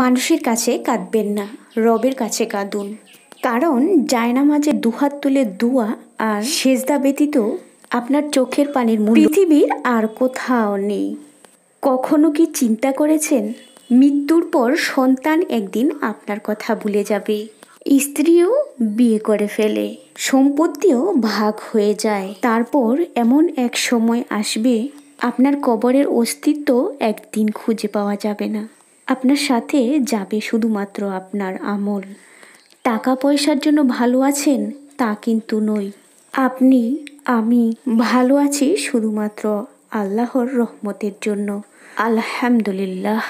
মানুষের কাছে কাঁদবেন না রবের কাছে কাঁদুন কারণ জায়নামাজে দুহাত তুলে দুয়া আর সেজদা ব্যতীত আপনার চোখের পানির মূল পৃথিবীর আর কোথাও নেই কখনো কি চিন্তা করেছেন মৃত্যুর পর সন্তান একদিন আপনার কথা ভুলে যাবে স্ত্রীও বিয়ে করে ফেলে সম্পত্তিও ভাগ হয়ে যায় তারপর এমন এক সময় আসবে আপনার কবরের অস্তিত্ব একদিন খুঁজে পাওয়া যাবে না আপনার সাথে যাবে শুধুমাত্র আপনার আমল টাকা পয়সার জন্য ভালো আছেন তা কিন্তু নই আপনি আমি ভালো আছি শুধুমাত্র আল্লাহর রহমতের জন্য আলহামদুলিল্লাহ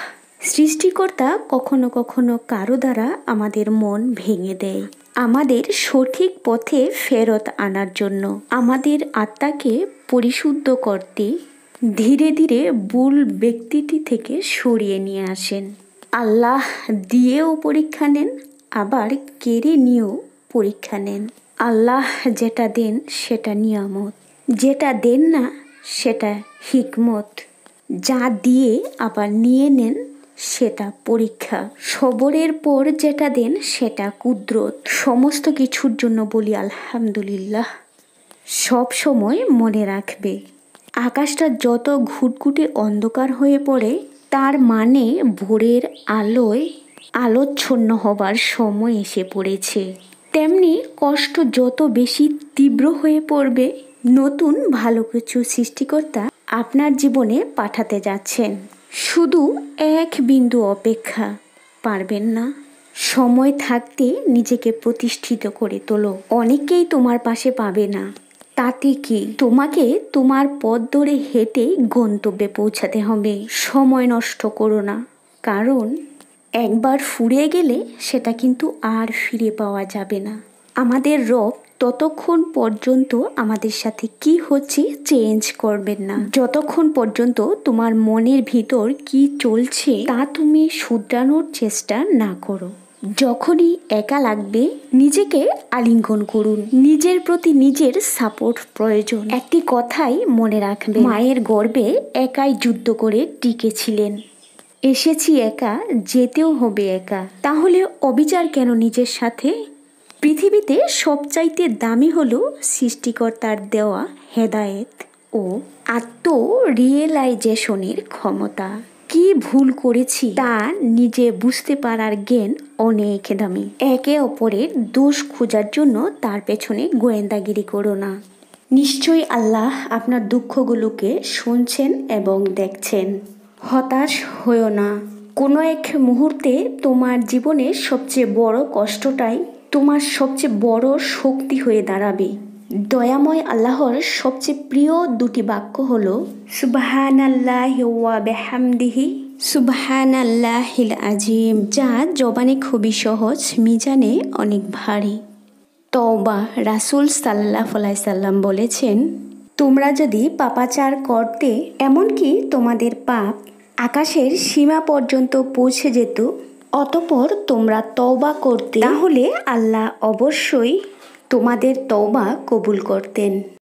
সৃষ্টিকর্তা কখনো কখনো কারো দ্বারা আমাদের মন ভেঙে দেয় আমাদের সঠিক পথে ফেরত আনার জন্য আমাদের আত্মাকে পরিশুদ্ধ করতে ধীরে ধীরে ভুল ব্যক্তিটি থেকে সরিয়ে নিয়ে আসেন আল্লাহ দিয়েও পরীক্ষা নেন আবার কেড়ে নিয়েও পরীক্ষা নেন আল্লাহ যেটা দেন সেটা নিয়ামত যেটা দেন না সেটা হিকমত যা দিয়ে আবার নিয়ে নেন সেটা পরীক্ষা সবরের পর যেটা দেন সেটা কুদরত সমস্ত কিছুর জন্য বলি আলহামদুলিল্লাহ সব সময় মনে রাখবে আকাশটা যত ঘুটঘুটে অন্ধকার হয়ে পড়ে তার মানে ভোরের আলোয় আলোচ্ছন্ন হবার সময় এসে পড়েছে তেমনি কষ্ট যত বেশি তীব্র হয়ে পড়বে নতুন ভালো কিছু সৃষ্টিকর্তা আপনার জীবনে পাঠাতে যাচ্ছেন শুধু এক বিন্দু অপেক্ষা পারবেন না সময় থাকতে নিজেকে প্রতিষ্ঠিত করে তোলো অনেকেই তোমার পাশে পাবে না তাতে কি তোমাকে তোমার পথ ধরে হেঁটে গন্তব্যে পৌঁছাতে হবে সময় নষ্ট করো না কারণ একবার ফুরিয়ে গেলে সেটা কিন্তু আর ফিরে পাওয়া যাবে না আমাদের রব ততক্ষণ পর্যন্ত আমাদের সাথে কি হচ্ছে চেঞ্জ করবেন না যতক্ষণ পর্যন্ত তোমার মনের ভিতর কি চলছে তা তুমি শুধরানোর চেষ্টা না করো যখনই একা লাগবে নিজেকে আলিঙ্গন করুন নিজের প্রতি নিজের সাপোর্ট প্রয়োজন একটি কথাই মনে রাখবে মায়ের গর্বে একাই যুদ্ধ করে টিকেছিলেন এসেছি একা যেতেও হবে একা তাহলে অবিচার কেন নিজের সাথে পৃথিবীতে সবচাইতে দামি হলো সৃষ্টিকর্তার দেওয়া হেদায়েত ও আত্ম রিয়েলাইজেশনের ক্ষমতা কি ভুল করেছি তা নিজে বুঝতে পারার জ্ঞান অনেক দামি একে অপরের দোষ খোঁজার জন্য তার পেছনে গোয়েন্দাগিরি করো না নিশ্চয়ই আল্লাহ আপনার দুঃখগুলোকে শুনছেন এবং দেখছেন হতাশ হয়েও না কোনো এক মুহূর্তে তোমার জীবনের সবচেয়ে বড় কষ্টটাই তোমার সবচেয়ে বড় শক্তি হয়ে দাঁড়াবে দয়াময় আল্লাহর সবচেয়ে প্রিয় দুটি বাক্য হল সুবাহান আল্লাহ বেহামদিহি সুবাহান হিল আজিম যা জবানে খুবই সহজ মিজানে অনেক ভারী তওবা রাসুল সাল্লাহ সাল্লাম বলেছেন তোমরা যদি পাপাচার করতে এমনকি তোমাদের পাপ আকাশের সীমা পর্যন্ত পৌঁছে যেত অতপর তোমরা তওবা করতে তাহলে আল্লাহ অবশ্যই তোমাদের তওবা কবুল করতেন